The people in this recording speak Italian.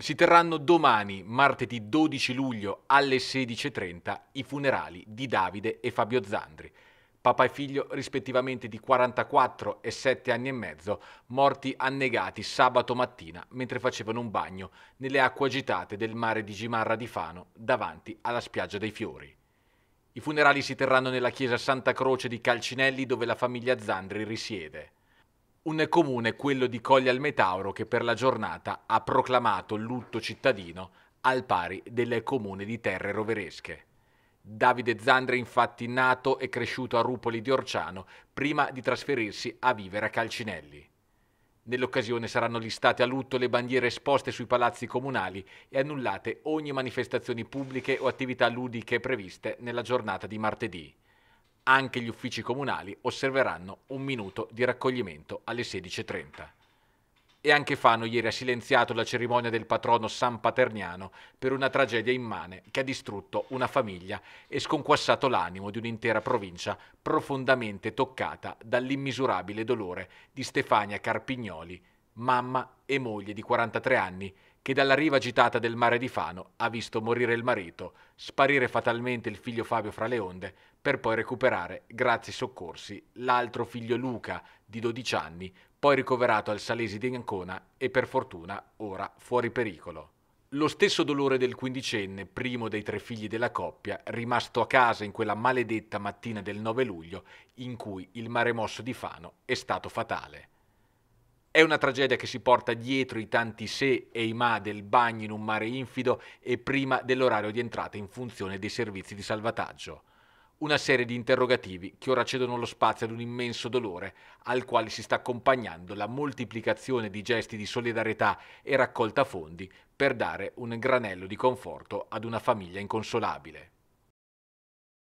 Si terranno domani, martedì 12 luglio alle 16.30, i funerali di Davide e Fabio Zandri, papà e figlio rispettivamente di 44 e 7 anni e mezzo, morti annegati sabato mattina mentre facevano un bagno nelle acque agitate del mare di Gimarra di Fano davanti alla spiaggia dei Fiori. I funerali si terranno nella chiesa Santa Croce di Calcinelli dove la famiglia Zandri risiede. Un comune, quello di Coglia al Metauro, che per la giornata ha proclamato lutto cittadino al pari del comune di Terre Roveresche. Davide Zandra infatti nato e cresciuto a Rupoli di Orciano prima di trasferirsi a vivere a Calcinelli. Nell'occasione saranno listate a lutto le bandiere esposte sui palazzi comunali e annullate ogni manifestazione pubbliche o attività ludiche previste nella giornata di martedì. Anche gli uffici comunali osserveranno un minuto di raccoglimento alle 16.30. E anche Fano ieri ha silenziato la cerimonia del patrono San Paterniano per una tragedia immane che ha distrutto una famiglia e sconquassato l'animo di un'intera provincia profondamente toccata dall'immisurabile dolore di Stefania Carpignoli, mamma e moglie di 43 anni che dalla riva agitata del mare di Fano ha visto morire il marito, sparire fatalmente il figlio Fabio fra le onde, per poi recuperare, grazie ai soccorsi, l'altro figlio Luca di 12 anni, poi ricoverato al Salesi di Ancona e per fortuna ora fuori pericolo. Lo stesso dolore del quindicenne, primo dei tre figli della coppia, rimasto a casa in quella maledetta mattina del 9 luglio in cui il maremosso di Fano è stato fatale. È una tragedia che si porta dietro i tanti se e i ma del bagno in un mare infido e prima dell'orario di entrata in funzione dei servizi di salvataggio. Una serie di interrogativi che ora cedono lo spazio ad un immenso dolore al quale si sta accompagnando la moltiplicazione di gesti di solidarietà e raccolta fondi per dare un granello di conforto ad una famiglia inconsolabile.